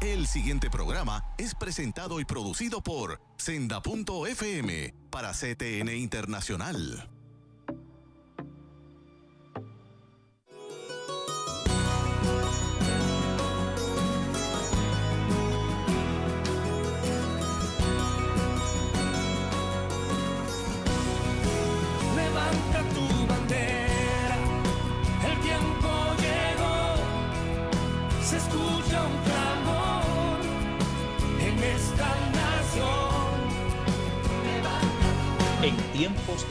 El siguiente programa es presentado y producido por Senda.fm para CTN Internacional.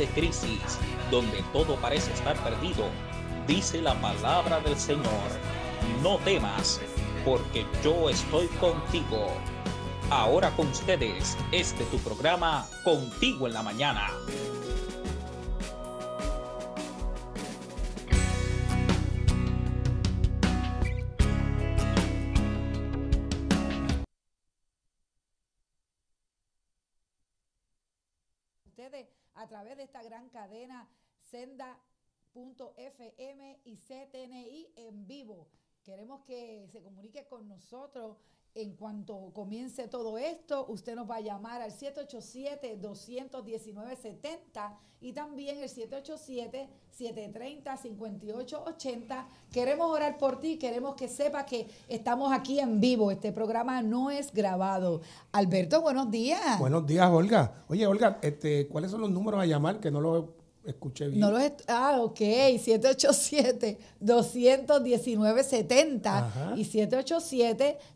crisis, donde todo parece estar perdido, dice la palabra del Señor, no temas, porque yo estoy contigo. Ahora con ustedes, este tu programa, Contigo en la Mañana. de esta gran cadena senda.fm y CTNI en vivo. Queremos que se comunique con nosotros en cuanto comience todo esto, usted nos va a llamar al 787-219-70 y también el 787-730-5880. Queremos orar por ti, queremos que sepa que estamos aquí en vivo. Este programa no es grabado. Alberto, buenos días. Buenos días, Olga. Oye, Olga, este, ¿cuáles son los números a llamar? Que no lo escuché bien. No los ah, ok, 787-219-70 y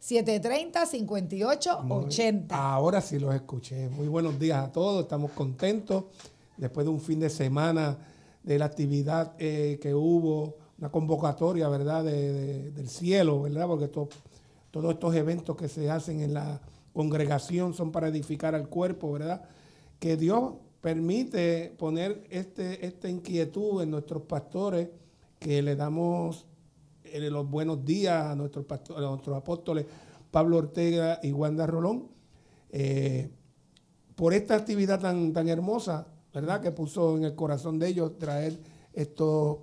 787-730-5880. Ahora sí los escuché. Muy buenos días a todos, estamos contentos. Después de un fin de semana de la actividad eh, que hubo, una convocatoria, ¿verdad?, del cielo, ¿verdad? Porque todos estos eventos que se hacen en la congregación son para edificar al cuerpo, ¿verdad? Que Dios permite poner este, esta inquietud en nuestros pastores, que le damos eh, los buenos días a nuestros, a nuestros apóstoles Pablo Ortega y Wanda Rolón, eh, por esta actividad tan, tan hermosa, ¿verdad?, que puso en el corazón de ellos traer estos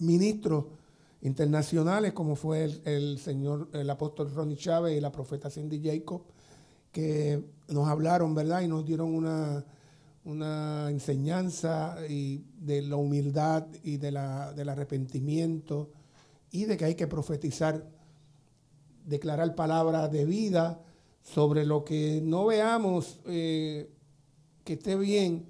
ministros internacionales, como fue el, el señor, el apóstol Ronnie Chávez y la profeta Cindy Jacob, que nos hablaron, ¿verdad?, y nos dieron una una enseñanza y de la humildad y de la, del arrepentimiento y de que hay que profetizar, declarar palabras de vida sobre lo que no veamos eh, que esté bien,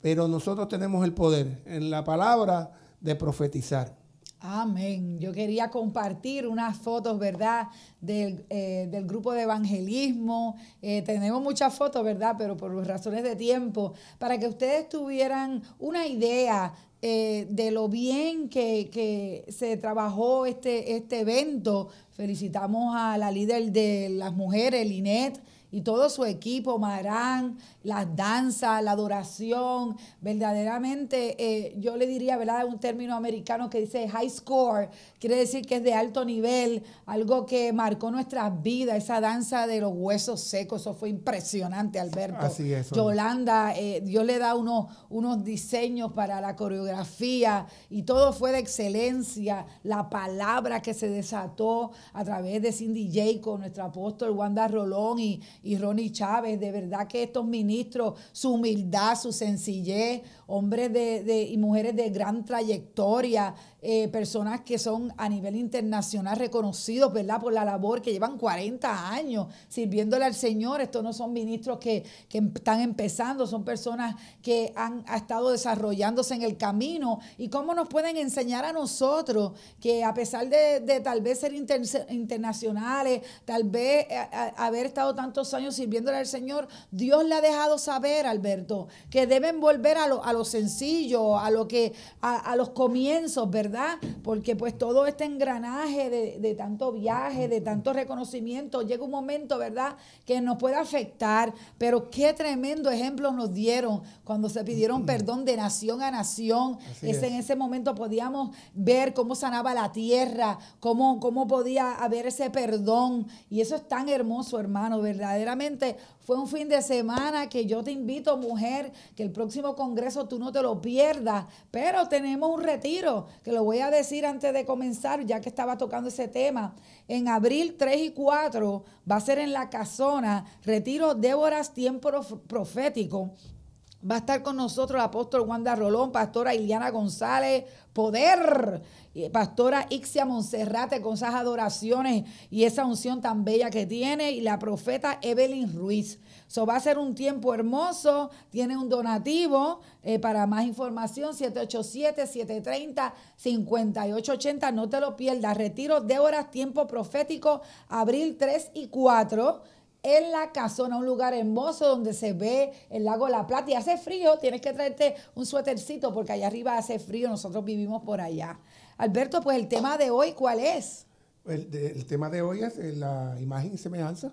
pero nosotros tenemos el poder en la palabra de profetizar. Amén. Yo quería compartir unas fotos, ¿verdad? Del, eh, grupo de evangelismo. Eh, tenemos muchas fotos, ¿verdad? Pero por razones de tiempo, para que ustedes tuvieran una idea eh, de lo bien que, se trabajó este, este evento. Felicitamos a la líder de las mujeres, Linet y todo su equipo, Marán, las danza, la adoración, verdaderamente eh, yo le diría, ¿verdad? Un término americano que dice high score, quiere decir que es de alto nivel, algo que marcó nuestras vidas, esa danza de los huesos secos, eso fue impresionante, Alberto. Así es. Yolanda, eh, Dios le da unos, unos diseños para la coreografía y todo fue de excelencia, la palabra que se desató a través de Cindy con nuestro apóstol Wanda Rolón y, y Ronnie Chávez, de verdad que estos ministros su humildad, su sencillez, hombres de, y mujeres de gran trayectoria, eh, personas que son a nivel internacional reconocidos, ¿verdad? Por la labor que llevan 40 años sirviéndole al Señor. Estos no son ministros que, están empezando, son personas que han estado desarrollándose en el camino. ¿Y cómo nos pueden enseñar a nosotros que a pesar de, tal vez ser internacionales, tal vez eh, haber estado tantos años sirviéndole al Señor, Dios le ha dejado saber, Alberto, que deben volver a, lo, a lo sencillo, a lo que, a, los comienzos, ¿verdad? Porque pues todo este engranaje de, tanto viaje, de tanto reconocimiento, llega un momento, ¿verdad?, que nos puede afectar. Pero qué tremendo ejemplo nos dieron cuando se pidieron mm. perdón de nación a nación. Es, En ese momento podíamos ver cómo sanaba la tierra, cómo, cómo podía haber ese perdón. Y eso es tan hermoso, hermano, verdaderamente fue un fin de semana que yo te invito, mujer, que el próximo Congreso tú no te lo pierdas, pero tenemos un retiro, que lo voy a decir antes de comenzar, ya que estaba tocando ese tema. En abril 3 y 4 va a ser en la casona, retiro Déboras Tiempo Profético, Va a estar con nosotros el apóstol Wanda Rolón, pastora Iliana González, Poder, pastora Ixia Monserrate con esas adoraciones y esa unción tan bella que tiene, y la profeta Evelyn Ruiz. Eso va a ser un tiempo hermoso, tiene un donativo eh, para más información, 787-730-5880, no te lo pierdas, retiro de horas, tiempo profético, abril 3 y 4 en la casona, un lugar hermoso donde se ve el lago La Plata y hace frío, tienes que traerte un suétercito porque allá arriba hace frío, nosotros vivimos por allá. Alberto, pues el tema de hoy, ¿cuál es? El, tema de hoy es eh, la imagen y semejanza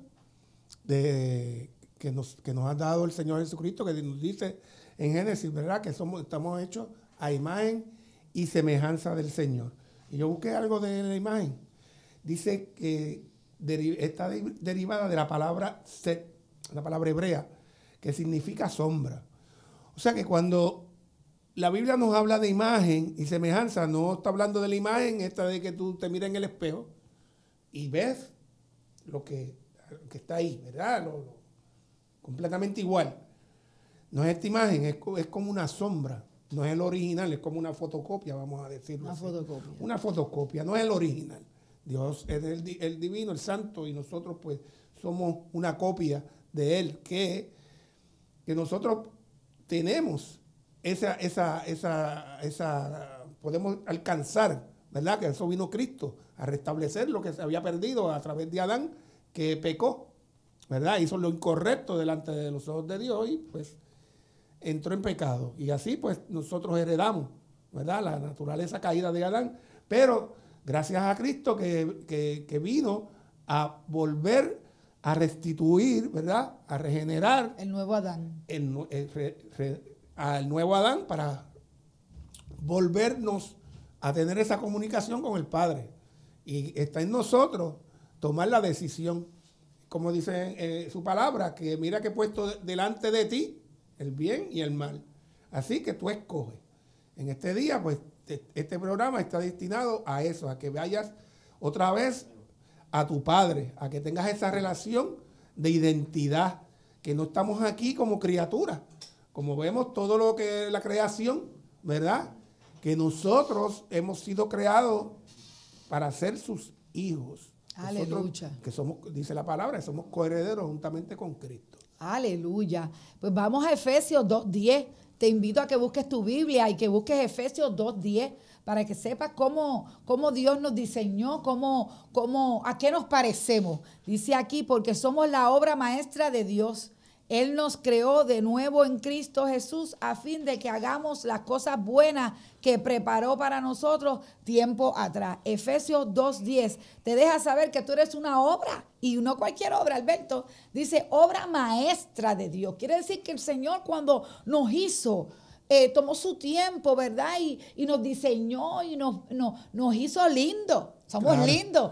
de, que, nos, ha dado el Señor Jesucristo, que nos dice en Génesis, ¿verdad? Que somos, estamos hechos a imagen y semejanza del Señor. Y yo busqué algo de la imagen. Dice que está derivada de la palabra set, la palabra hebrea, que significa sombra. O sea que cuando la Biblia nos habla de imagen y semejanza, no está hablando de la imagen esta de que tú te miras en el espejo y ves lo que, está ahí, ¿verdad? completamente igual. No es esta imagen, es, es, como una sombra. No es el original, es como una fotocopia, vamos a decirlo. Una fotocopia. Una fotocopia, no es el original. Dios es el, divino, el santo, y nosotros pues somos una copia de Él, que, que nosotros tenemos esa, esa, esa, esa, podemos alcanzar, ¿verdad? Que eso vino Cristo, a restablecer lo que se había perdido a través de Adán, que pecó, ¿verdad? Hizo lo incorrecto delante de los ojos de Dios y pues entró en pecado. Y así pues nosotros heredamos, ¿verdad? La naturaleza caída de Adán, pero Gracias a Cristo que, vino a volver a restituir, ¿verdad? A regenerar. El nuevo Adán. El, eh, al nuevo Adán para volvernos a tener esa comunicación con el Padre. Y está en nosotros tomar la decisión, como dice eh, su palabra, que mira que he puesto delante de ti el bien y el mal. Así que tú escoges en este día, pues este programa está destinado a eso, a que vayas otra vez a tu padre, a que tengas esa relación de identidad, que no estamos aquí como criaturas, como vemos todo lo que es la creación, ¿verdad? Que nosotros hemos sido creados para ser sus hijos. Aleluya. que somos, dice la palabra, somos coherederos juntamente con Cristo. Aleluya. Pues vamos a Efesios 2.10 te invito a que busques tu Biblia y que busques Efesios 2.10 para que sepas cómo, cómo Dios nos diseñó, cómo, cómo, a qué nos parecemos. Dice aquí, porque somos la obra maestra de Dios él nos creó de nuevo en Cristo Jesús a fin de que hagamos las cosas buenas que preparó para nosotros tiempo atrás. Efesios 2.10 te deja saber que tú eres una obra y no cualquier obra, Alberto. Dice obra maestra de Dios. Quiere decir que el Señor cuando nos hizo, eh, tomó su tiempo, ¿verdad? Y, nos diseñó y nos, no, nos hizo lindo. Somos lindos.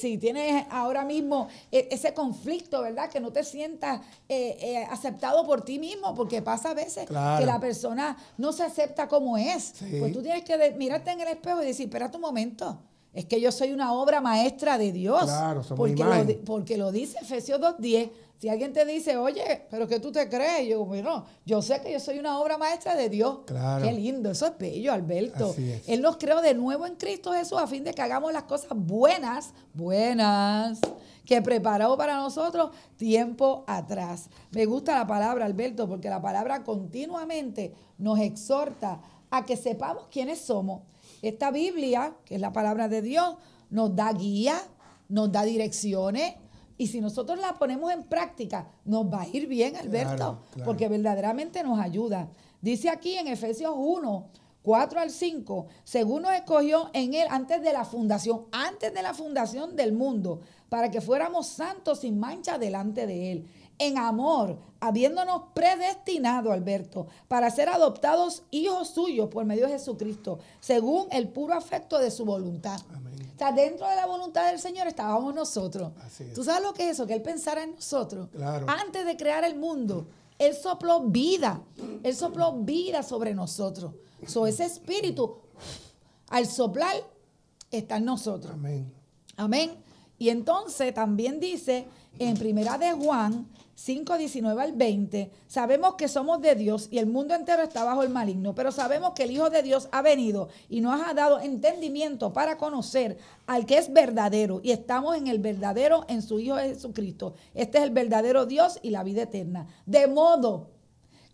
si, tienes ahora mismo e, ese conflicto, ¿verdad? Que no te sientas eh, eh, aceptado por ti mismo, porque pasa a veces que la persona no se acepta como es. Pues tú tienes que mirarte en el espejo y decir, espera tu momento. Es que yo soy una obra maestra de Dios. Claro, somos porque, lo, porque lo dice Efesios 2.10 si alguien te dice, oye, pero que tú te crees, yo, bueno, yo sé que yo soy una obra maestra de Dios. Claro. Qué lindo, eso es bello, Alberto. Él nos creó de nuevo en Cristo Jesús a fin de que hagamos las cosas buenas, buenas, que preparó para nosotros tiempo atrás. Me gusta la palabra, Alberto, porque la palabra continuamente nos exhorta a que sepamos quiénes somos. Esta Biblia, que es la palabra de Dios, nos da guía, nos da direcciones, y si nosotros la ponemos en práctica, nos va a ir bien, Alberto, porque verdaderamente nos ayuda. Dice aquí en Efesios 1, 4 al 5, según nos escogió en él antes de la fundación, antes de la fundación del mundo, para que fuéramos santos sin mancha delante de él en amor, habiéndonos predestinado, Alberto, para ser adoptados hijos suyos por medio de Jesucristo, según el puro afecto de su voluntad. Amén. O dentro de la voluntad del Señor estábamos nosotros. ¿Tú sabes lo que es eso? Que Él pensara en nosotros. Claro. Antes de crear el mundo, Él sopló vida. Él sopló vida sobre nosotros. So, ese espíritu, al soplar, está en nosotros. Amén. Amén. Y entonces también dice en Primera de Juan 5, al 20, sabemos que somos de Dios y el mundo entero está bajo el maligno, pero sabemos que el Hijo de Dios ha venido y nos ha dado entendimiento para conocer al que es verdadero y estamos en el verdadero, en su Hijo Jesucristo. Este es el verdadero Dios y la vida eterna. De modo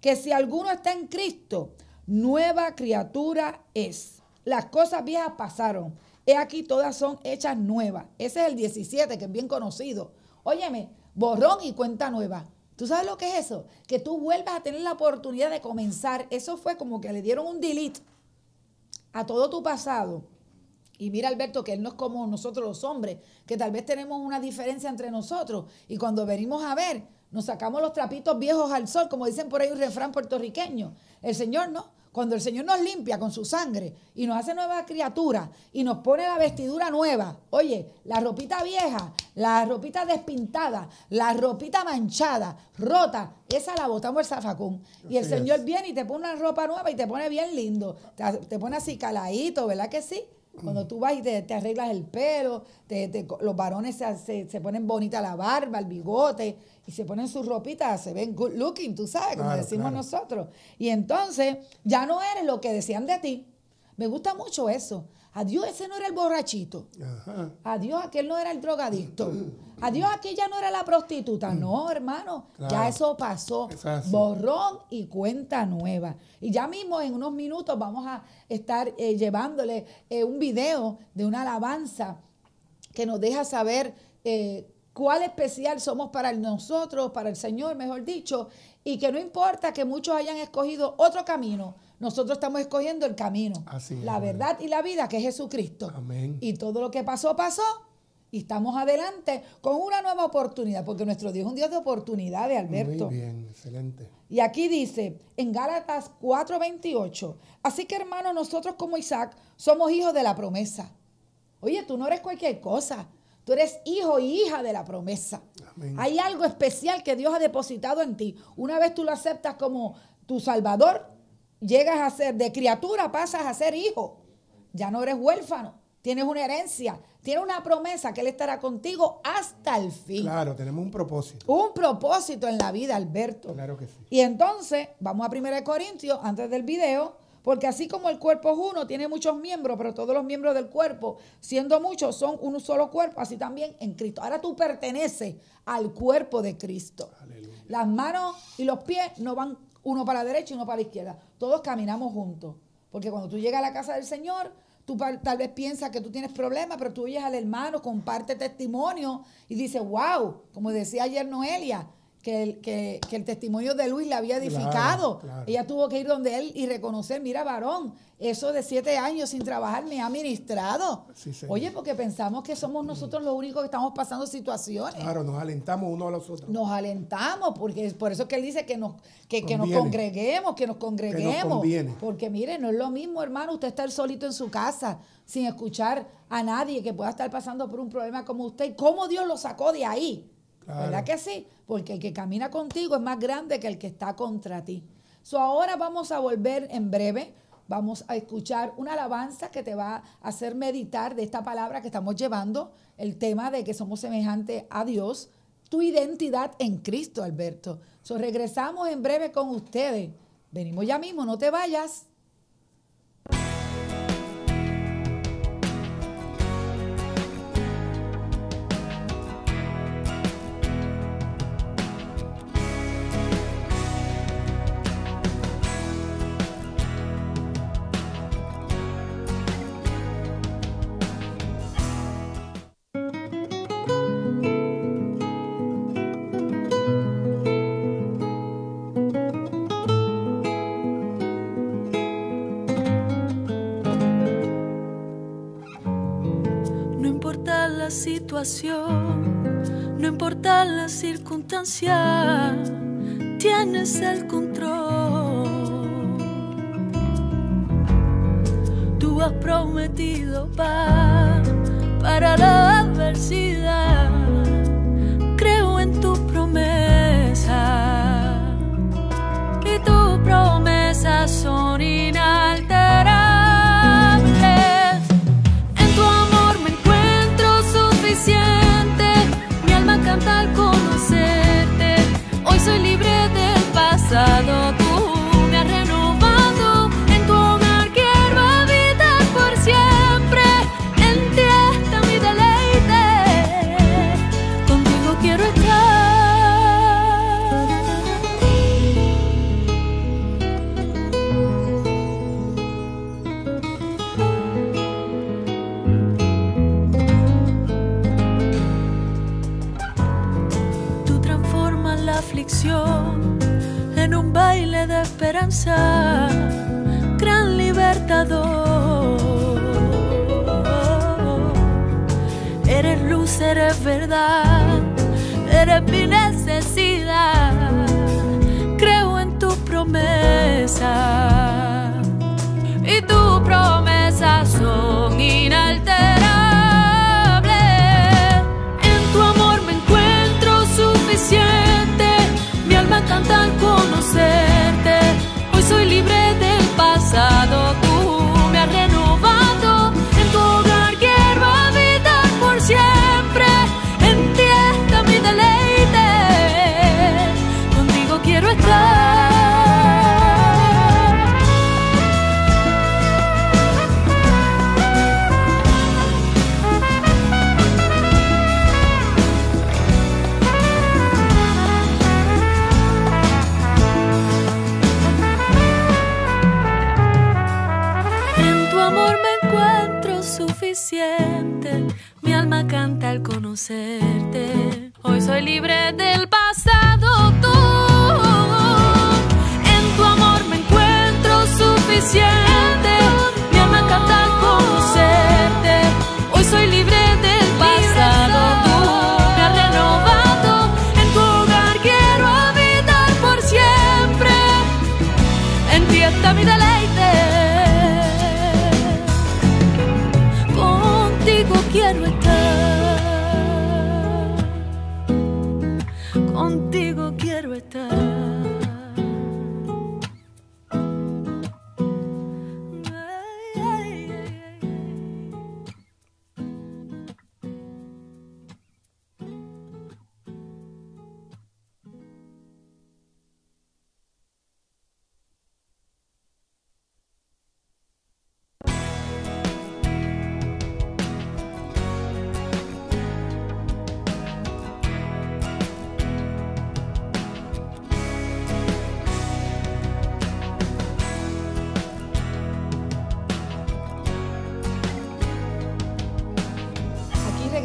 que si alguno está en Cristo, nueva criatura es. Las cosas viejas pasaron. He aquí todas son hechas nuevas. Ese es el 17, que es bien conocido. Óyeme, borrón y cuenta nueva. ¿Tú sabes lo que es eso? Que tú vuelvas a tener la oportunidad de comenzar. Eso fue como que le dieron un delete a todo tu pasado. Y mira, Alberto, que él no es como nosotros los hombres, que tal vez tenemos una diferencia entre nosotros. Y cuando venimos a ver, nos sacamos los trapitos viejos al sol, como dicen por ahí un refrán puertorriqueño. El Señor no. Cuando el Señor nos limpia con su sangre y nos hace nuevas criaturas y nos pone la vestidura nueva, oye, la ropita vieja, la ropita despintada, la ropita manchada, rota, esa la botamos el zafacón. Y el Señor viene y te pone una ropa nueva y te pone bien lindo, te, te pone así caladito, ¿verdad que sí? Cuando mm. tú vas y te, arreglas el pelo, te, los varones se, ponen bonita la barba, el bigote, y se ponen sus ropitas, se ven good looking, tú sabes, como decimos nosotros. Y entonces ya no eres lo que decían de ti. Me gusta mucho eso. Adiós, ese no era el borrachito. Ajá. Adiós, aquel no era el drogadicto. Adiós, aquí ya no era la prostituta. Mm. No, hermano, ya eso pasó. Borrón y cuenta nueva. Y ya mismo en unos minutos vamos a estar eh, llevándole eh, un video de una alabanza que nos deja saber eh, cuál especial somos para nosotros, para el Señor, mejor dicho, y que no importa que muchos hayan escogido otro camino. Nosotros estamos escogiendo el camino, Así la verdad y la vida, que es Jesucristo. Y todo lo que pasó, pasó y estamos adelante con una nueva oportunidad, porque nuestro Dios es un Dios de oportunidades, Alberto. Muy bien, excelente. Y aquí dice en Gálatas 4:28, así que hermano, nosotros como Isaac somos hijos de la promesa. Oye, tú no eres cualquier cosa, tú eres hijo y hija de la promesa. Hay algo especial que Dios ha depositado en ti. Una vez tú lo aceptas como tu Salvador, llegas a ser de criatura, pasas a ser hijo. Ya no eres huérfano tienes una herencia, tienes una promesa que Él estará contigo hasta el fin. Claro, tenemos un propósito. Un propósito en la vida, Alberto. Claro que sí. Y entonces, vamos a 1 Corintios, antes del video, porque así como el cuerpo es uno, tiene muchos miembros, pero todos los miembros del cuerpo, siendo muchos, son un solo cuerpo, así también en Cristo. Ahora tú perteneces al cuerpo de Cristo. Las manos y los pies no van uno para la derecha y uno para la izquierda. Todos caminamos juntos. Porque cuando tú llegas a la casa del Señor, Tú tal vez piensas que tú tienes problemas, pero tú oyes al hermano, comparte testimonio y dices, wow, como decía ayer Noelia, que el, testimonio de Luis la había edificado. Ella tuvo que ir donde él y reconocer, mira, varón, eso de siete años sin trabajar me ha ministrado. Oye, porque pensamos que somos nosotros los únicos que estamos pasando situaciones. Claro, nos alentamos unos a los otros. Nos alentamos, porque es por eso que él dice que nos, que, congreguemos, que nos congreguemos. porque mire, no es lo mismo, hermano, usted estar solito en su casa, sin escuchar a nadie que pueda estar pasando por un problema como usted. ¿Cómo Dios lo sacó de ahí? ¿Verdad que sí? Porque el que camina contigo es más grande que el que está contra ti. So, ahora vamos a volver en breve. Vamos a escuchar una alabanza que te va a hacer meditar de esta palabra que estamos llevando, el tema de que somos semejantes a Dios, tu identidad en Cristo, Alberto. So, regresamos en breve con ustedes. Venimos ya mismo, no te vayas. No importa la circunstancia tienes el control. Tú has prometido paz para la adversidad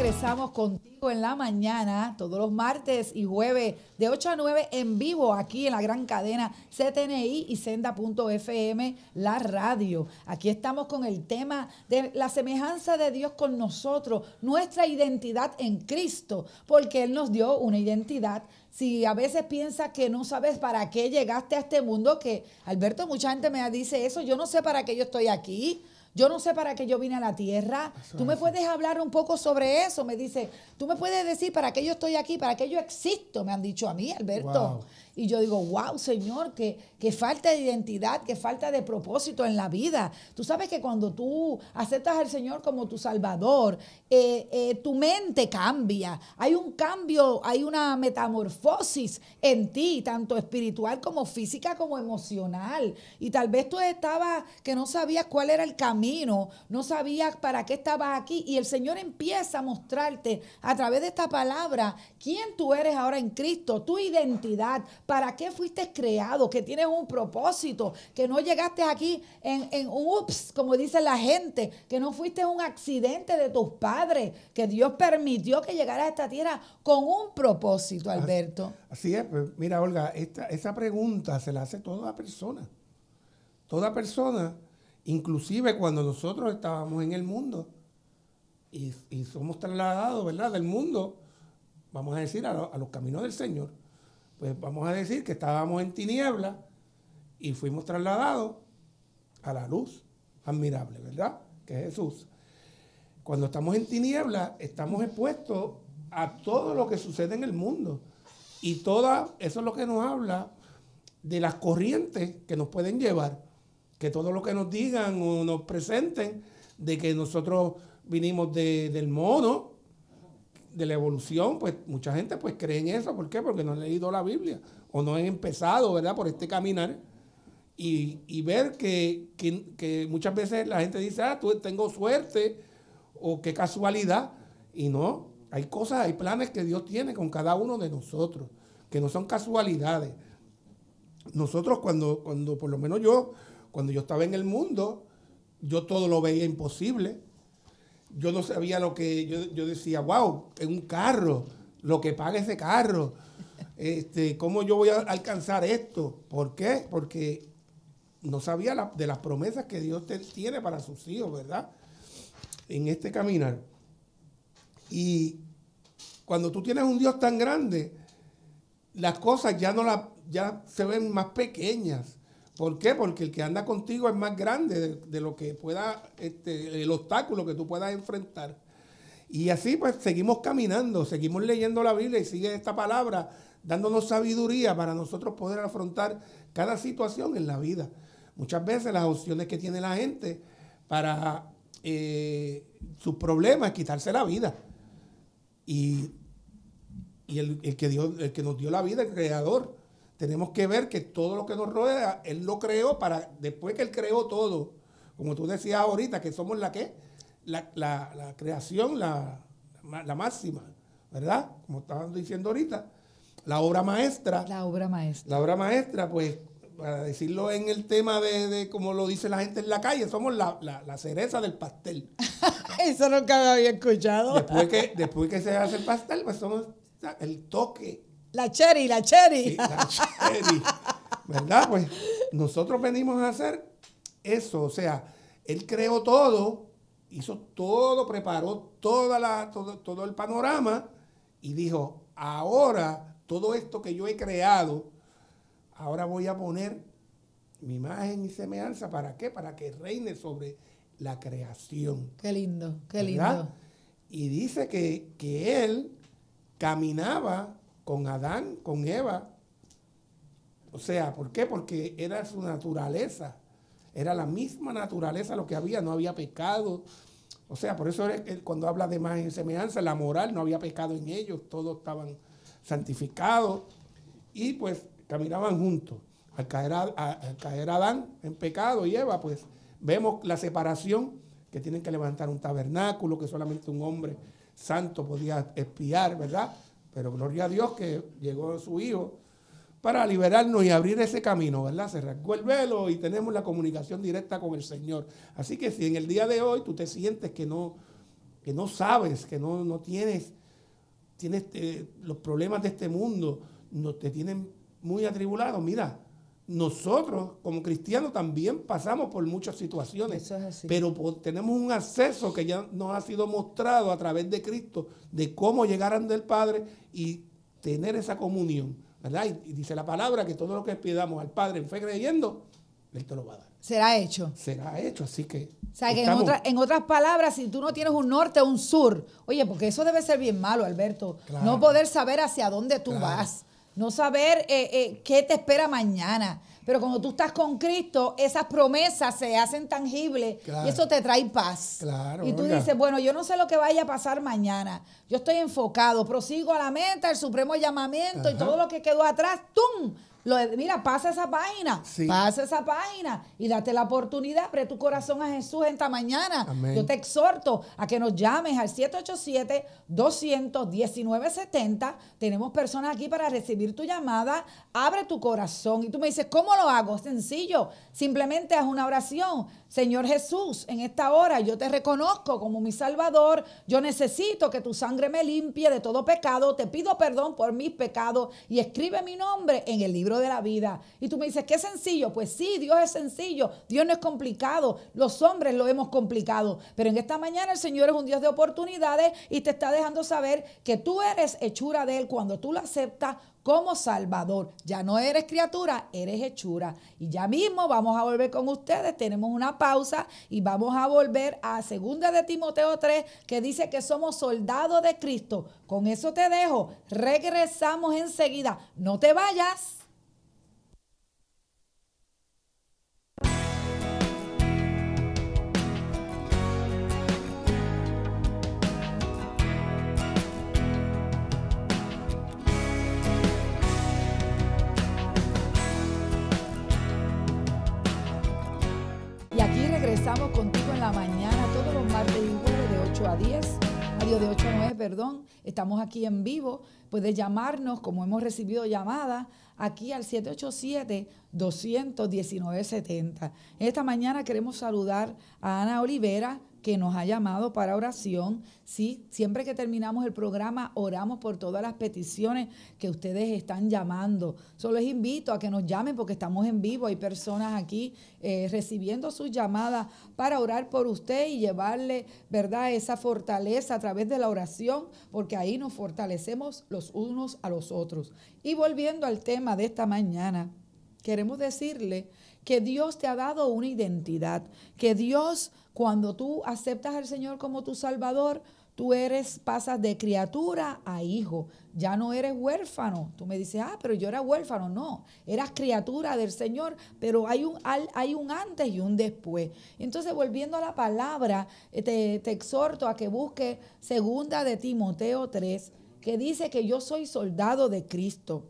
Empezamos contigo en la mañana, todos los martes y jueves, de 8 a 9 en vivo aquí en la gran cadena CTNI y senda.fm, la radio. Aquí estamos con el tema de la semejanza de Dios con nosotros, nuestra identidad en Cristo, porque Él nos dio una identidad si a veces piensas que no sabes para qué llegaste a este mundo, que Alberto, mucha gente me dice eso, yo no sé para qué yo estoy aquí. Yo no sé para qué yo vine a la tierra. tú me puedes hablar un poco sobre eso, me dice. Tú me puedes decir para qué yo estoy aquí, para qué yo existo, me han dicho a mí, Alberto. Y yo digo, wow, Señor, que, falta de identidad, que falta de propósito en la vida. Tú sabes que cuando tú aceptas al Señor como tu Salvador, eh, eh, tu mente cambia. Hay un cambio, hay una metamorfosis en ti, tanto espiritual como física como emocional. Y tal vez tú estabas que no sabías cuál era el camino, no sabías para qué estabas aquí. Y el Señor empieza a mostrarte a través de esta palabra quién tú eres ahora en Cristo, tu identidad para qué fuiste creado, que tienes un propósito, que no llegaste aquí en, un ups, como dice la gente, que no fuiste un accidente de tus padres, que Dios permitió que llegaras a esta tierra con un propósito, Alberto. Así, es, pues, mira, Olga, esta, esa pregunta se la hace toda persona. Toda persona, inclusive cuando nosotros estábamos en el mundo y, somos trasladados, ¿verdad?, del mundo, vamos a decir, a, a los caminos del Señor pues vamos a decir que estábamos en tiniebla y fuimos trasladados a la luz admirable, ¿verdad? Que Jesús. Cuando estamos en tiniebla, estamos expuestos a todo lo que sucede en el mundo. Y todo eso es lo que nos habla de las corrientes que nos pueden llevar. Que todo lo que nos digan o nos presenten de que nosotros vinimos del mono, de la evolución, pues mucha gente pues cree en eso. ¿Por qué? Porque no han leído la Biblia o no han empezado, ¿verdad? Por este caminar. Y, ver que, que, muchas veces la gente dice, ah, tú tengo suerte o qué casualidad. Y no, hay cosas, hay planes que Dios tiene con cada uno de nosotros, que no son casualidades. Nosotros cuando, cuando por lo menos yo, cuando yo estaba en el mundo, yo todo lo veía imposible yo no sabía lo que, yo, decía, wow, es un carro, lo que paga ese carro, este, ¿cómo yo voy a alcanzar esto? ¿Por qué? Porque no sabía de las promesas que Dios tiene para sus hijos, ¿verdad? En este caminar. Y cuando tú tienes un Dios tan grande, las cosas ya no ya se ven más pequeñas. ¿Por qué? Porque el que anda contigo es más grande de, lo que pueda, este, el obstáculo que tú puedas enfrentar. Y así pues seguimos caminando, seguimos leyendo la Biblia y sigue esta palabra dándonos sabiduría para nosotros poder afrontar cada situación en la vida. Muchas veces las opciones que tiene la gente para eh, sus problemas es quitarse la vida. Y, el, que el que nos dio la vida, el Creador, tenemos que ver que todo lo que nos rodea, Él lo creó para, después que Él creó todo, como tú decías ahorita, que somos la que, la, creación, la, máxima, ¿verdad? Como estaban diciendo ahorita, la obra maestra. La obra maestra. La obra maestra, pues, para decirlo en el tema de, de como lo dice la gente en la calle, somos la, cereza del pastel. Eso nunca había escuchado. Después después que se hace el pastel, pues somos el toque la cherry, la cherry. la cherry. ¿Verdad? Pues nosotros venimos a hacer eso. O sea, él creó todo, hizo todo, preparó toda la, todo, el panorama y dijo, ahora todo esto que yo he creado, ahora voy a poner mi imagen y semejanza. ¿Para qué? Para que reine sobre la creación. Qué lindo, qué lindo. Y dice que, que él caminaba con Adán, con Eva. O sea, ¿por qué? Porque era su naturaleza. Era la misma naturaleza lo que había, no había pecado. O sea, por eso cuando habla de más en semejanza, la moral, no había pecado en ellos, todos estaban santificados y pues caminaban juntos. Al caer, a, al caer Adán en pecado y Eva, pues vemos la separación, que tienen que levantar un tabernáculo, que solamente un hombre santo podía espiar, ¿verdad? Pero gloria a Dios que llegó su hijo para liberarnos y abrir ese camino, ¿verdad? Se rasgó el velo y tenemos la comunicación directa con el Señor. Así que si en el día de hoy tú te sientes que no, que no sabes, que no, no tienes, tienes eh, los problemas de este mundo, no te tienen muy atribulado, mira, nosotros como cristianos también pasamos por muchas situaciones, pero tenemos un acceso que ya nos ha sido mostrado a través de Cristo de cómo llegar al Padre y tener esa comunión, Y, dice la palabra que todo lo que pidamos al Padre en fe creyendo, Él te lo va a dar. Será hecho. Será hecho, así que... O sea, que en, otras palabras, si tú no tienes un norte, o un sur, oye, porque eso debe ser bien malo, Alberto, no poder saber hacia dónde tú vas no saber eh, eh, qué te espera mañana. Pero cuando tú estás con Cristo, esas promesas se hacen tangibles y eso te trae paz. Claro, y tú dices, bueno, yo no sé lo que vaya a pasar mañana. Yo estoy enfocado, prosigo a la meta, el supremo llamamiento y todo lo que quedó atrás, ¡tum! mira, pasa esa página, sí. pasa esa página y date la oportunidad, abre tu corazón a Jesús en esta mañana. Yo te exhorto a que nos llames al 787 219 Tenemos personas aquí para recibir tu llamada. Abre tu corazón y tú me dices, ¿cómo lo hago? Sencillo, simplemente haz una oración. Señor Jesús, en esta hora yo te reconozco como mi Salvador. Yo necesito que tu sangre me limpie de todo pecado. Te pido perdón por mis pecados y escribe mi nombre en el libro de la vida. Y tú me dices, qué sencillo. Pues sí, Dios es sencillo, Dios no es complicado, los hombres lo hemos complicado. Pero en esta mañana el Señor es un Dios de oportunidades y te está dejando saber que tú eres hechura de Él cuando tú lo aceptas como Salvador. Ya no eres criatura, eres hechura. Y ya mismo vamos a volver con ustedes. Tenemos una pausa y vamos a volver a segunda de Timoteo 3 que dice que somos soldados de Cristo. Con eso te dejo. Regresamos enseguida. No te vayas. Regresamos contigo en la mañana, todos los martes y jueves de 8 a 10. Adiós de 8 a 9, perdón. Estamos aquí en vivo. Puedes llamarnos, como hemos recibido llamadas, aquí al 787-219-70. Esta mañana queremos saludar a Ana Olivera, que nos ha llamado para oración. Sí, siempre que terminamos el programa oramos por todas las peticiones que ustedes están llamando. Solo les invito a que nos llamen porque estamos en vivo. Hay personas aquí eh, recibiendo sus llamadas para orar por usted y llevarle, ¿verdad?, esa fortaleza a través de la oración, porque ahí nos fortalecemos los unos a los otros. Y volviendo al tema de esta mañana, queremos decirle que Dios te ha dado una identidad, que Dios, cuando tú aceptas al Señor como tu Salvador, tú eres, pasas de criatura a hijo, ya no eres huérfano. Tú me dices, ah, pero yo era huérfano. No, eras criatura del Señor, pero hay un, hay un antes y un después. Entonces, volviendo a la palabra, eh, te, te exhorto a que busques segunda de Timoteo 3, que dice que yo soy soldado de Cristo.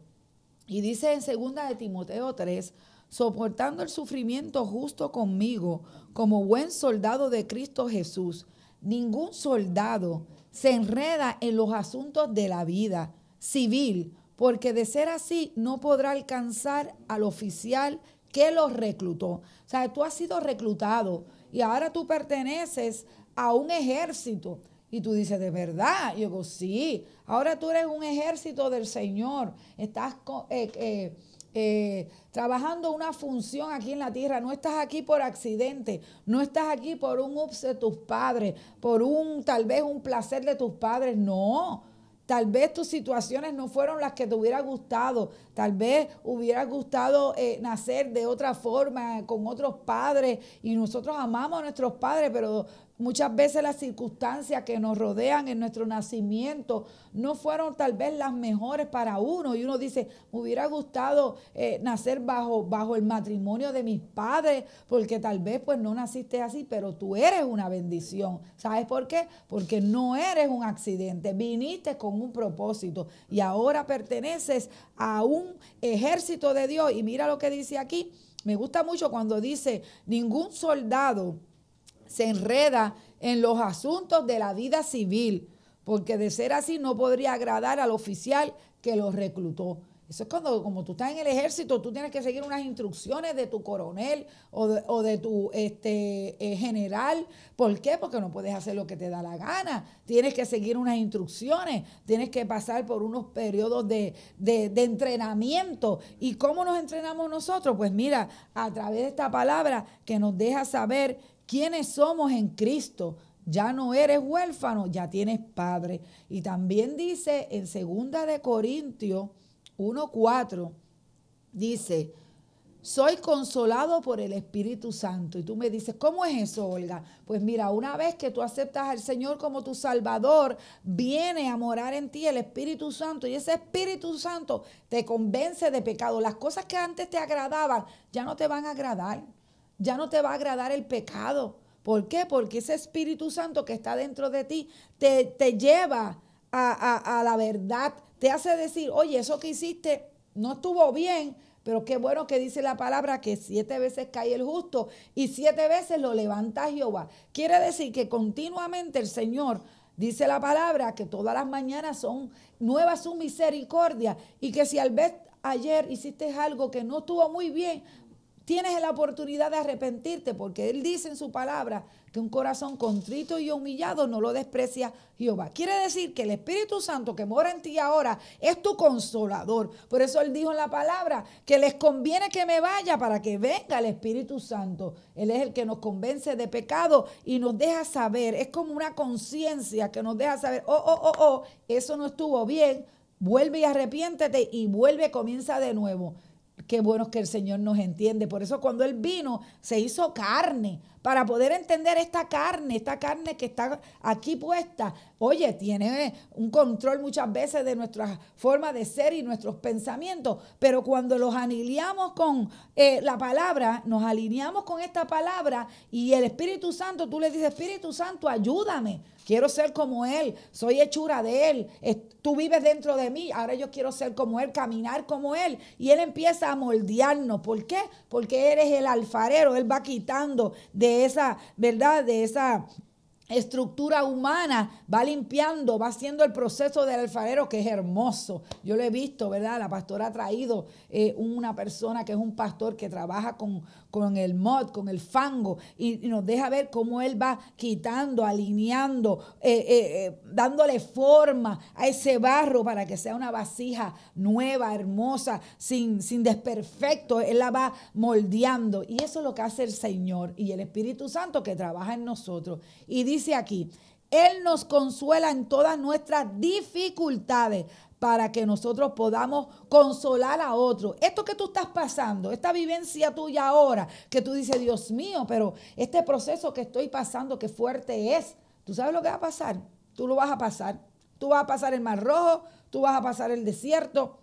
Y dice en segunda de Timoteo 3, soportando el sufrimiento justo conmigo, como buen soldado de Cristo Jesús. Ningún soldado se enreda en los asuntos de la vida civil, porque de ser así no podrá alcanzar al oficial que los reclutó. O sea, tú has sido reclutado y ahora tú perteneces a un ejército. Y tú dices, ¿de verdad? Y yo digo, sí, ahora tú eres un ejército del Señor. Estás eh, eh eh, trabajando una función aquí en la tierra. No estás aquí por accidente, no estás aquí por un ups de tus padres, por un tal vez un placer de tus padres, no. Tal vez tus situaciones no fueron las que te hubiera gustado. Tal vez hubiera gustado eh, nacer de otra forma, con otros padres. Y nosotros amamos a nuestros padres, pero Muchas veces las circunstancias que nos rodean en nuestro nacimiento no fueron tal vez las mejores para uno y uno dice, me hubiera gustado eh, nacer bajo, bajo el matrimonio de mis padres, porque tal vez pues no naciste así, pero tú eres una bendición. ¿Sabes por qué? Porque no eres un accidente, viniste con un propósito y ahora perteneces a un ejército de Dios. Y mira lo que dice aquí, me gusta mucho cuando dice, ningún soldado se enreda en los asuntos de la vida civil, porque de ser así no podría agradar al oficial que lo reclutó. Eso es cuando, como tú estás en el ejército, tú tienes que seguir unas instrucciones de tu coronel o de, tu este, eh, general. ¿Por qué? Porque no puedes hacer lo que te da la gana. Tienes que seguir unas instrucciones, tienes que pasar por unos periodos de entrenamiento. ¿Y cómo nos entrenamos nosotros? Pues mira, a través de esta palabra que nos deja saber quiénes somos en Cristo. Ya no eres huérfano, ya tienes padre. Y también dice en 2 de Corintios 1:4 dice, soy consolado por el Espíritu Santo. Y tú me dices, ¿cómo es eso, Olga? Pues mira, una vez que tú aceptas al Señor como tu Salvador, viene a morar en ti el Espíritu Santo. Y ese Espíritu Santo te convence de pecado. Las cosas que antes te agradaban ya no te van a agradar. Ya no te va a agradar el pecado. ¿Por qué? Porque ese Espíritu Santo que está dentro de ti te, lleva a, a, la verdad, te hace decir, oye, eso que hiciste no estuvo bien, pero qué bueno que dice la palabra que siete veces cae el justo y siete veces lo levanta Jehová. Quiere decir que continuamente el Señor dice la palabra que todas las mañanas son nuevas su misericordia y que si al vez ayer hiciste algo que no estuvo muy bien, tienes la oportunidad de arrepentirte, porque Él dice en su palabra que un corazón contrito y humillado no lo desprecia Jehová. Quiere decir que el Espíritu Santo que mora en ti ahora es tu consolador. Por eso Él dijo en la palabra que les conviene que me vaya para que venga el Espíritu Santo. Él es el que nos convence de pecado y nos deja saber, es como una conciencia que nos deja saber, oh, oh, oh, oh, eso no estuvo bien. Vuelve y arrepiéntete y vuelve, comienza de nuevo. Qué bueno que el Señor nos entiende. Por eso cuando Él vino, se hizo carne para poder entender esta carne, esta carne que está aquí puesta. Oye, tiene un control muchas veces de nuestra forma de ser y nuestros pensamientos, pero cuando los aniliamos con eh, la palabra, nos alineamos con esta palabra y el Espíritu Santo, tú le dices, Espíritu Santo, ayúdame. Quiero ser como Él, soy hechura de Él, tú vives dentro de mí, ahora yo quiero ser como Él, caminar como Él. Y Él empieza a moldearnos. ¿Por qué? Porque eres el alfarero, Él va quitando de esa, ¿verdad? De esa estructura humana, va limpiando, va haciendo el proceso del alfarero que es hermoso. Yo lo he visto, ¿verdad? La pastora ha traído eh, una persona que es un pastor que trabaja con, con el mod, con el fango, y, nos deja ver cómo Él va quitando, alineando, eh, eh, eh, dándole forma a ese barro para que sea una vasija nueva, hermosa, sin, sin desperfecto. Él la va moldeando. Y eso es lo que hace el Señor y el Espíritu Santo que trabaja en nosotros. Y dice aquí, él nos consuela en todas nuestras dificultades para que nosotros podamos consolar a otros. Esto que tú estás pasando, esta vivencia tuya ahora, que tú dices, Dios mío, pero este proceso que estoy pasando, qué fuerte es. ¿Tú sabes lo que va a pasar? Tú lo vas a pasar. Tú vas a pasar el mar rojo, tú vas a pasar el desierto.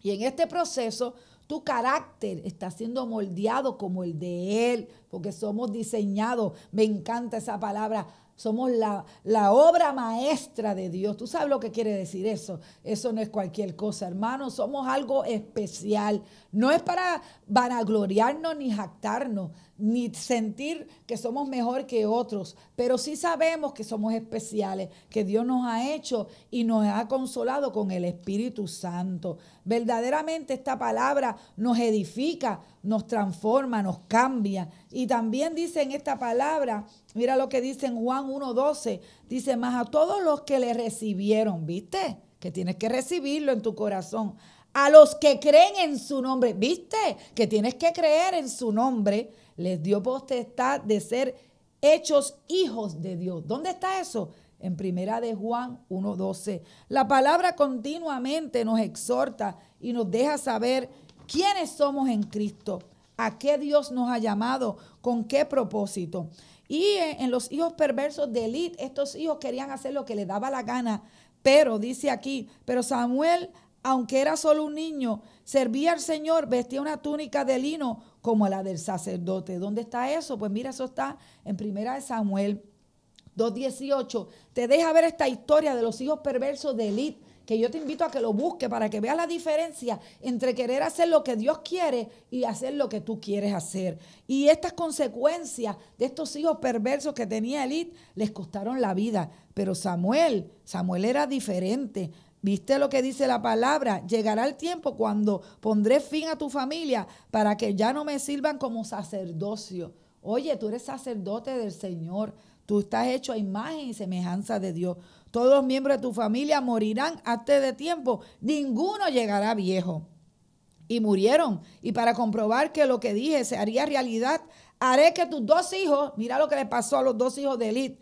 Y en este proceso tu carácter está siendo moldeado como el de Él, porque somos diseñados, me encanta esa palabra, somos la, la, obra maestra de Dios. ¿Tú sabes lo que quiere decir eso? Eso no es cualquier cosa, hermano, somos algo especial. No es para vanagloriarnos ni jactarnos ni sentir que somos mejor que otros, pero sí sabemos que somos especiales, que Dios nos ha hecho y nos ha consolado con el Espíritu Santo. Verdaderamente esta palabra nos edifica, nos transforma, nos cambia. Y también dice en esta palabra, mira lo que dice en Juan 1.12, dice, más a todos los que le recibieron, ¿viste? Que tienes que recibirlo en tu corazón a los que creen en su nombre. ¿Viste? Que tienes que creer en su nombre. Les dio potestad de ser hechos hijos de Dios. ¿Dónde está eso? En primera de Juan 1.12. La palabra continuamente nos exhorta y nos deja saber quiénes somos en Cristo, a qué Dios nos ha llamado, con qué propósito. Y eh, en, los hijos perversos de Elite, estos hijos querían hacer lo que les daba la gana, pero dice aquí, pero Samuel aunque era solo un niño, servía al Señor, vestía una túnica de lino como la del sacerdote. ¿Dónde está eso? Pues mira, eso está en Primera de Samuel 2.18. Te deja ver esta historia de los hijos perversos de Elit, que yo te invito a que lo busques para que veas la diferencia entre querer hacer lo que Dios quiere y hacer lo que tú quieres hacer. Y estas consecuencias de estos hijos perversos que tenía Elit les costaron la vida. Pero Samuel, Samuel era diferente. ¿Viste lo que dice la palabra? Llegará el tiempo cuando pondré fin a tu familia para que ya no me sirvan como sacerdocio. Oye, tú eres sacerdote del Señor. Tú estás hecho a imagen y semejanza de Dios. Todos los miembros de tu familia morirán antes de tiempo. Ninguno llegará viejo. Y murieron. Y para comprobar que lo que dije se haría realidad, haré que tus dos hijos, mira lo que le pasó a los dos hijos de Elit,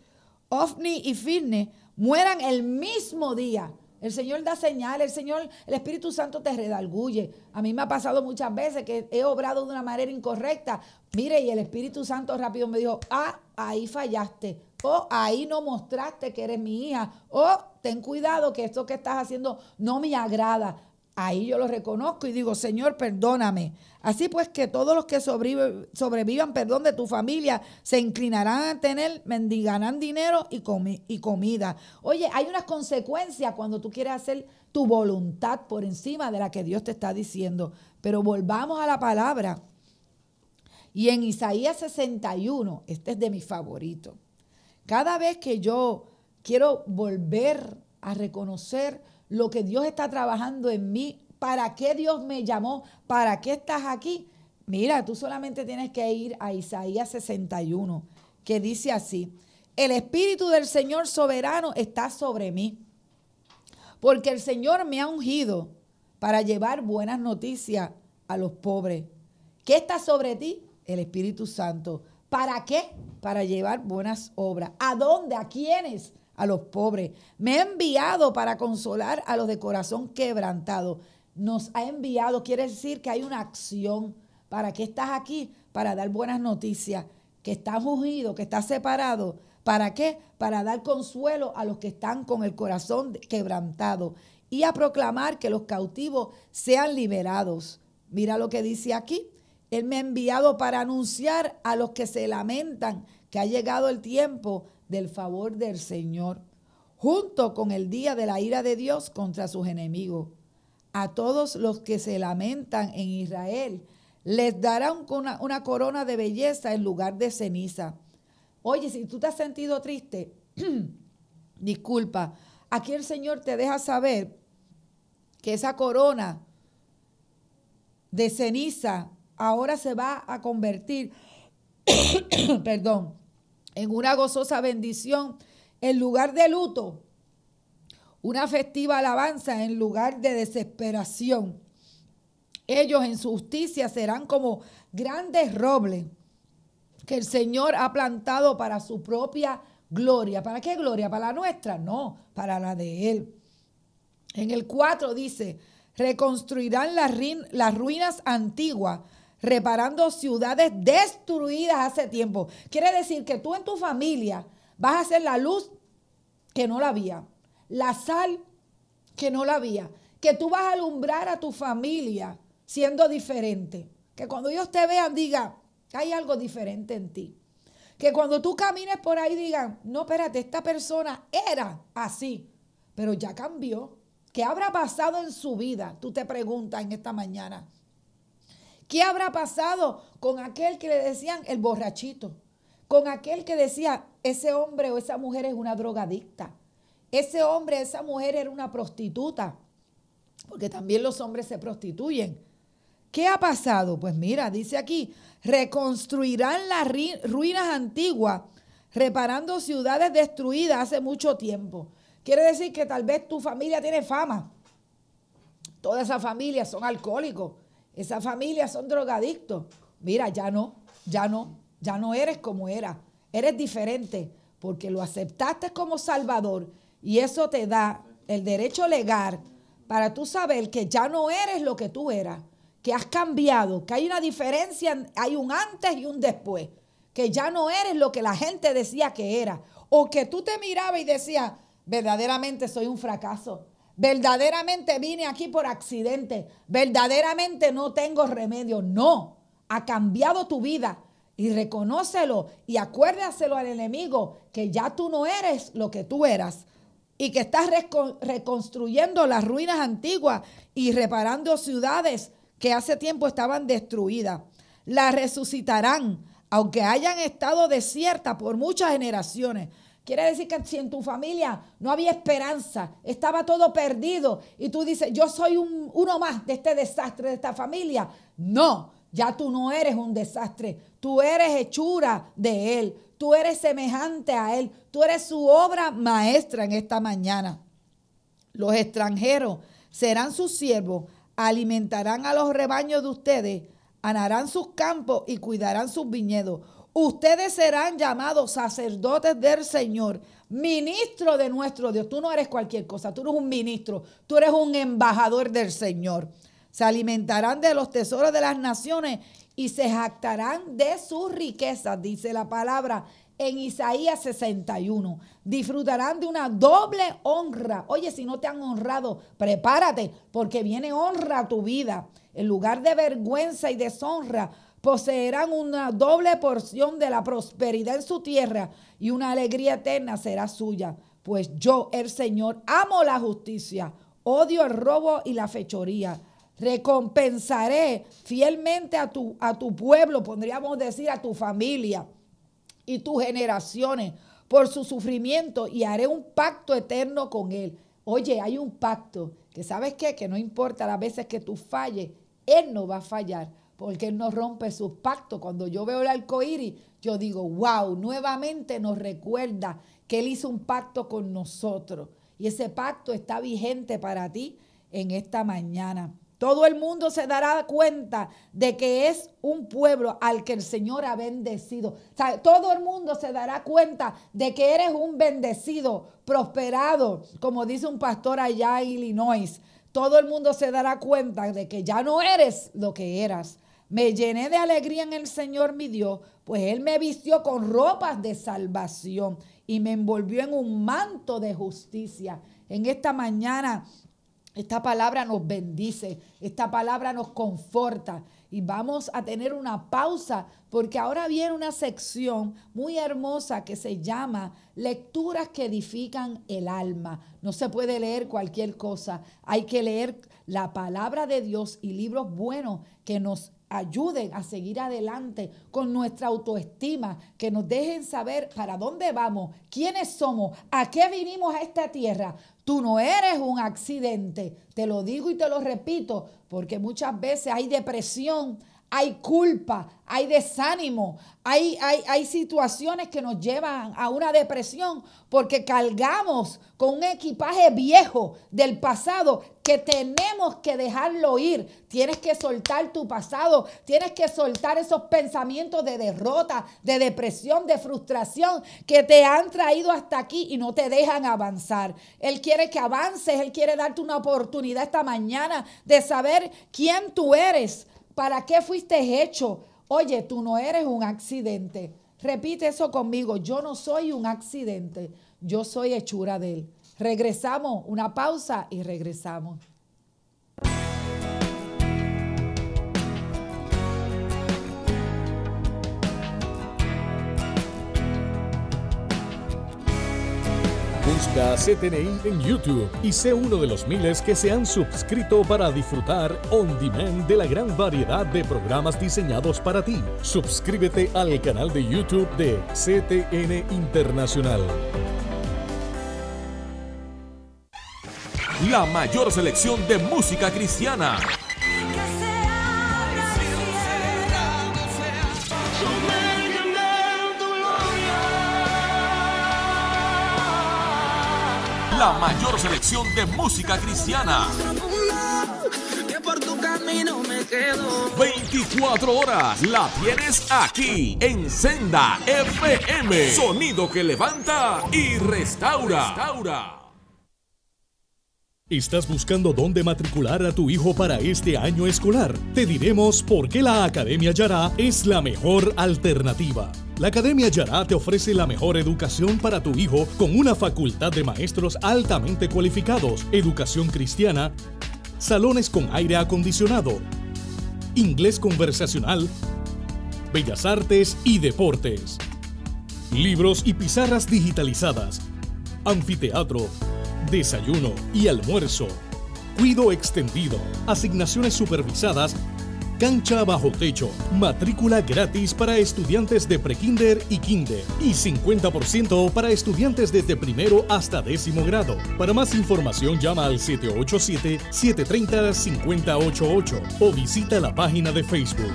Ofni y Firne, mueran el mismo día el Señor da señales, el Señor, el Espíritu Santo te redarguye. A mí me ha pasado muchas veces que he obrado de una manera incorrecta. Mire, y el Espíritu Santo rápido me dijo, ah, ahí fallaste. O ahí no mostraste que eres mi hija. O ten cuidado que esto que estás haciendo no me agrada ahí yo lo reconozco y digo, Señor, perdóname. Así pues que todos los que sobrevivan, perdón, de tu familia, se inclinarán a tener, mendigarán dinero y, y comida. Oye, hay unas consecuencias cuando tú quieres hacer tu voluntad por encima de la que Dios te está diciendo. Pero volvamos a la palabra. Y en Isaías 61, este es de mi favorito. Cada vez que yo quiero volver a reconocer lo que Dios está trabajando en mí, para qué Dios me llamó, para qué estás aquí. Mira, tú solamente tienes que ir a Isaías 61, que dice así, el Espíritu del Señor soberano está sobre mí, porque el Señor me ha ungido para llevar buenas noticias a los pobres. ¿Qué está sobre ti? El Espíritu Santo. ¿Para qué? Para llevar buenas obras. ¿A dónde? ¿A quiénes? a los pobres, me ha enviado para consolar a los de corazón quebrantado. Nos ha enviado, quiere decir que hay una acción. ¿Para qué estás aquí? Para dar buenas noticias, que estás fugido, que estás separado. ¿Para qué? Para dar consuelo a los que están con el corazón quebrantado y a proclamar que los cautivos sean liberados. Mira lo que dice aquí. Él me ha enviado para anunciar a los que se lamentan que ha llegado el tiempo del favor del Señor, junto con el día de la ira de Dios contra sus enemigos. A todos los que se lamentan en Israel, les dará una, una corona de belleza en lugar de ceniza. Oye, si tú te has sentido triste, disculpa, aquí el Señor te deja saber que esa corona de ceniza ahora se va a convertir, perdón, en una gozosa bendición en lugar de luto, una festiva alabanza en lugar de desesperación. Ellos en su justicia serán como grandes robles que el Señor ha plantado para su propia gloria. ¿Para qué gloria? ¿Para la nuestra? No, para la de Él. En el 4 dice, reconstruirán las, las ruinas antiguas reparando ciudades destruidas hace tiempo. Quiere decir que tú en tu familia vas a ser la luz que no la había, la sal que no la había, que tú vas a alumbrar a tu familia siendo diferente. Que cuando ellos te vean digan, hay algo diferente en ti. Que cuando tú camines por ahí digan, no, espérate, esta persona era así, pero ya cambió. ¿Qué habrá pasado en su vida? Tú te preguntas en esta mañana. ¿Qué habrá pasado con aquel que le decían el borrachito? Con aquel que decía, ese hombre o esa mujer es una drogadicta. Ese hombre, esa mujer era una prostituta. Porque también los hombres se prostituyen. ¿Qué ha pasado? Pues mira, dice aquí, reconstruirán las ruinas antiguas, reparando ciudades destruidas hace mucho tiempo. Quiere decir que tal vez tu familia tiene fama. Toda esa familia son alcohólicos esas familia son drogadictos. Mira, ya no, ya no, ya no eres como era. Eres diferente porque lo aceptaste como Salvador y eso te da el derecho legal para tú saber que ya no eres lo que tú eras, que has cambiado, que hay una diferencia, hay un antes y un después, que ya no eres lo que la gente decía que era, o que tú te mirabas y decías, verdaderamente soy un fracaso, verdaderamente vine aquí por accidente, verdaderamente no tengo remedio. No, ha cambiado tu vida y reconócelo y acuérdaselo al enemigo que ya tú no eres lo que tú eras y que estás reconstruyendo las ruinas antiguas y reparando ciudades que hace tiempo estaban destruidas. Las resucitarán, aunque hayan estado desiertas por muchas generaciones Quiere decir que si en tu familia no había esperanza, estaba todo perdido y tú dices, yo soy uno más de este desastre, de esta familia. No, ya tú no eres un desastre, tú eres hechura de Él, tú eres semejante a Él, tú eres su obra maestra en esta mañana. Los extranjeros serán sus siervos, alimentarán a los rebaños de ustedes, anarán sus campos y cuidarán sus viñedos ustedes serán llamados sacerdotes del Señor, ministro de nuestro Dios. Tú no eres cualquier cosa, tú eres un ministro, tú eres un embajador del Señor. Se alimentarán de los tesoros de las naciones y se jactarán de sus riquezas, dice la palabra en Isaías 61. Disfrutarán de una doble honra. Oye, si no te han honrado, prepárate, porque viene honra a tu vida. En lugar de vergüenza y deshonra, poseerán una doble porción de la prosperidad en su tierra y una alegría eterna será suya. Pues yo, el Señor, amo la justicia, odio el robo y la fechoría. Recompensaré fielmente a tu, a tu pueblo, podríamos decir a tu familia y tus generaciones por su sufrimiento y haré un pacto eterno con él. Oye, hay un pacto que sabes qué, que no importa las veces que tú falles, él no va a fallar porque Él nos rompe sus pactos. Cuando yo veo el arcoíris, yo digo, wow, nuevamente nos recuerda que Él hizo un pacto con nosotros. Y ese pacto está vigente para ti en esta mañana. Todo el mundo se dará cuenta de que es un pueblo al que el Señor ha bendecido. todo el mundo se dará cuenta de que eres un bendecido, prosperado, como dice un pastor allá en Illinois. Todo el mundo se dará cuenta de que ya no eres lo que eras. Me llené de alegría en el Señor mi Dios, pues Él me vistió con ropas de salvación y me envolvió en un manto de justicia. En esta mañana esta palabra nos bendice, esta palabra nos conforta y vamos a tener una pausa porque ahora viene una sección muy hermosa que se llama Lecturas que edifican el alma. No se puede leer cualquier cosa, hay que leer la palabra de Dios y libros buenos que nos ayuden a seguir adelante con nuestra autoestima, que nos dejen saber para dónde vamos, quiénes somos, a qué vinimos a esta tierra. Tú no eres un accidente, te lo digo y te lo repito, porque muchas veces hay depresión, hay culpa, hay desánimo, hay, hay, situaciones que nos llevan a una depresión porque cargamos con un equipaje viejo del pasado que tenemos que dejarlo ir. Tienes que soltar tu pasado, tienes que soltar esos pensamientos de derrota, de depresión, de frustración que te han traído hasta aquí y no te dejan avanzar. Él quiere que avances, Él quiere darte una oportunidad esta mañana de saber quién tú eres ¿Para qué fuiste hecho? Oye, tú no eres un accidente. Repite eso conmigo. Yo no soy un accidente. Yo soy hechura de él. Regresamos, una pausa y regresamos. CTNI en YouTube y sé uno de los miles que se han suscrito para disfrutar on demand de la gran variedad de programas diseñados para ti. Suscríbete al canal de YouTube de CTN Internacional. La mayor selección de música cristiana la mayor selección de música cristiana. 24 horas la tienes aquí en Senda FM. Sonido que levanta y restaura. ¿Estás buscando dónde matricular a tu hijo para este año escolar? Te diremos por qué la Academia Yara es la mejor alternativa. La Academia Yara te ofrece la mejor educación para tu hijo con una facultad de maestros altamente cualificados, educación cristiana, salones con aire acondicionado, inglés conversacional, bellas artes y deportes, libros y pizarras digitalizadas, anfiteatro, desayuno y almuerzo, cuido extendido, asignaciones supervisadas, cancha bajo techo, matrícula gratis para estudiantes de prekinder y kinder y 50% para estudiantes desde primero hasta décimo grado. Para más información llama al 787-730-5088 o visita la página de Facebook.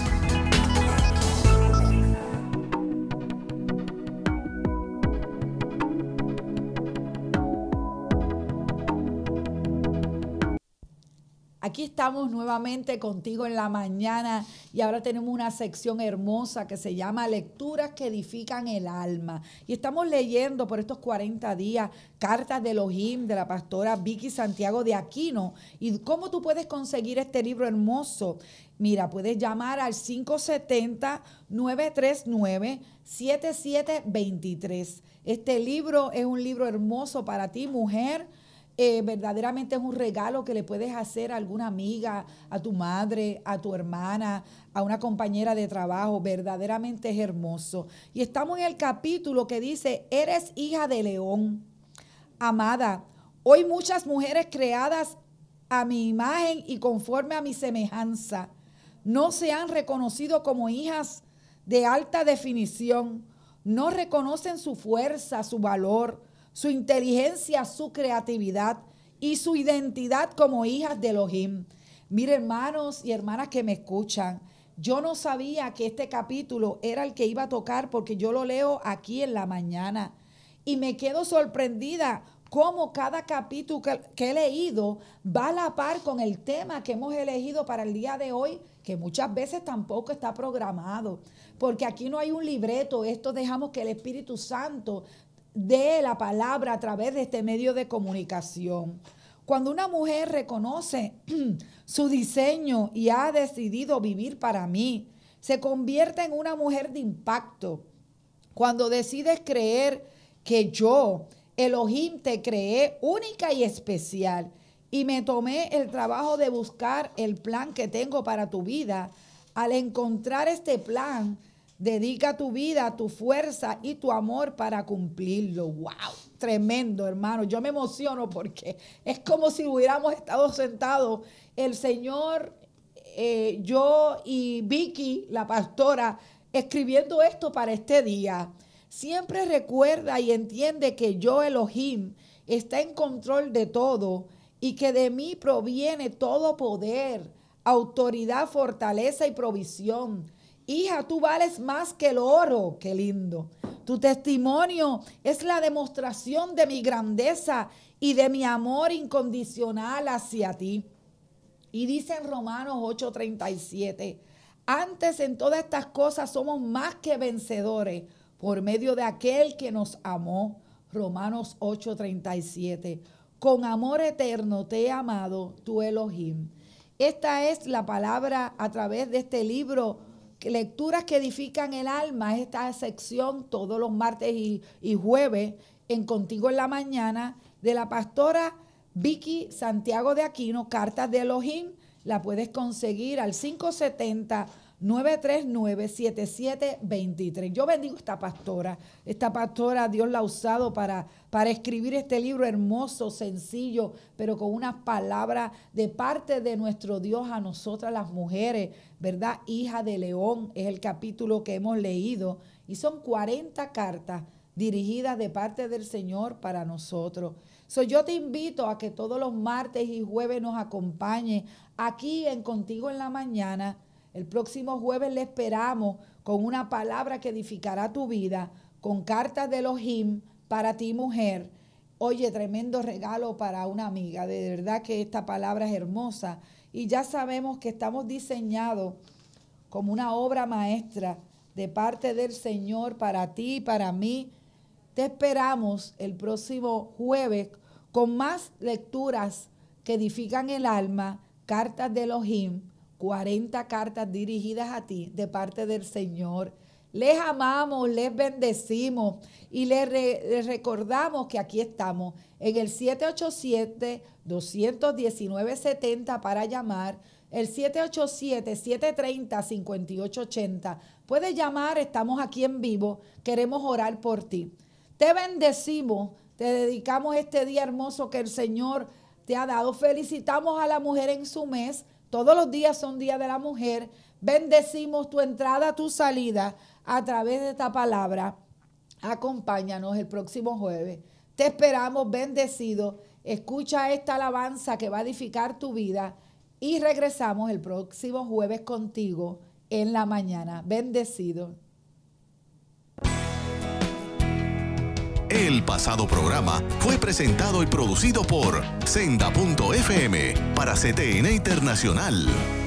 Aquí estamos nuevamente contigo en la mañana y ahora tenemos una sección hermosa que se llama Lecturas que edifican el alma. Y estamos leyendo por estos 40 días cartas de Elohim de la pastora Vicky Santiago de Aquino. ¿Y cómo tú puedes conseguir este libro hermoso? Mira, puedes llamar al 570-939-7723. Este libro es un libro hermoso para ti, mujer eh, verdaderamente es un regalo que le puedes hacer a alguna amiga, a tu madre, a tu hermana, a una compañera de trabajo. Verdaderamente es hermoso. Y estamos en el capítulo que dice, eres hija de león. Amada, hoy muchas mujeres creadas a mi imagen y conforme a mi semejanza no se han reconocido como hijas de alta definición, no reconocen su fuerza, su valor, su inteligencia, su creatividad y su identidad como hijas de Elohim. Mire, hermanos y hermanas que me escuchan, yo no sabía que este capítulo era el que iba a tocar porque yo lo leo aquí en la mañana y me quedo sorprendida cómo cada capítulo que he leído va a la par con el tema que hemos elegido para el día de hoy, que muchas veces tampoco está programado, porque aquí no hay un libreto, esto dejamos que el Espíritu Santo de la palabra a través de este medio de comunicación. Cuando una mujer reconoce su diseño y ha decidido vivir para mí, se convierte en una mujer de impacto. Cuando decides creer que yo, Elohim, te creé única y especial y me tomé el trabajo de buscar el plan que tengo para tu vida, al encontrar este plan, Dedica tu vida, tu fuerza y tu amor para cumplirlo. ¡Wow! Tremendo, hermano. Yo me emociono porque es como si hubiéramos estado sentados. El Señor, eh, yo y Vicky, la pastora, escribiendo esto para este día. Siempre recuerda y entiende que yo, Elohim, está en control de todo y que de mí proviene todo poder, autoridad, fortaleza y provisión. Hija, tú vales más que el oro. Qué lindo. Tu testimonio es la demostración de mi grandeza y de mi amor incondicional hacia ti. Y dice en Romanos 8:37, antes en todas estas cosas somos más que vencedores por medio de aquel que nos amó. Romanos 8:37, con amor eterno te he amado, tu Elohim. Esta es la palabra a través de este libro Lecturas que edifican el alma, esta sección todos los martes y, jueves en Contigo en la Mañana de la pastora Vicky Santiago de Aquino, Cartas de Elohim, la puedes conseguir al 570 939-7723. Yo bendigo esta pastora. Esta pastora Dios la ha usado para, para escribir este libro hermoso, sencillo, pero con unas palabras de parte de nuestro Dios a nosotras las mujeres, ¿verdad? Hija de León es el capítulo que hemos leído. Y son 40 cartas dirigidas de parte del Señor para nosotros. So, yo te invito a que todos los martes y jueves nos acompañe aquí en Contigo en la Mañana el próximo jueves le esperamos con una palabra que edificará tu vida, con cartas de Elohim para ti mujer. Oye, tremendo regalo para una amiga. De verdad que esta palabra es hermosa. Y ya sabemos que estamos diseñados como una obra maestra de parte del Señor para ti y para mí. Te esperamos el próximo jueves con más lecturas que edifican el alma, cartas de Elohim 40 cartas dirigidas a ti de parte del Señor. Les amamos, les bendecimos y les, recordamos que aquí estamos en el 787-219-70 para llamar. El 787-730-5880. Puedes llamar, estamos aquí en vivo, queremos orar por ti. Te bendecimos, te dedicamos este día hermoso que el Señor te ha dado. Felicitamos a la mujer en su mes todos los días son días de la mujer. Bendecimos tu entrada, tu salida a través de esta palabra. Acompáñanos el próximo jueves. Te esperamos bendecido. Escucha esta alabanza que va a edificar tu vida y regresamos el próximo jueves contigo en la mañana. Bendecido. El pasado programa fue presentado y producido por Senda.fm para CTN Internacional.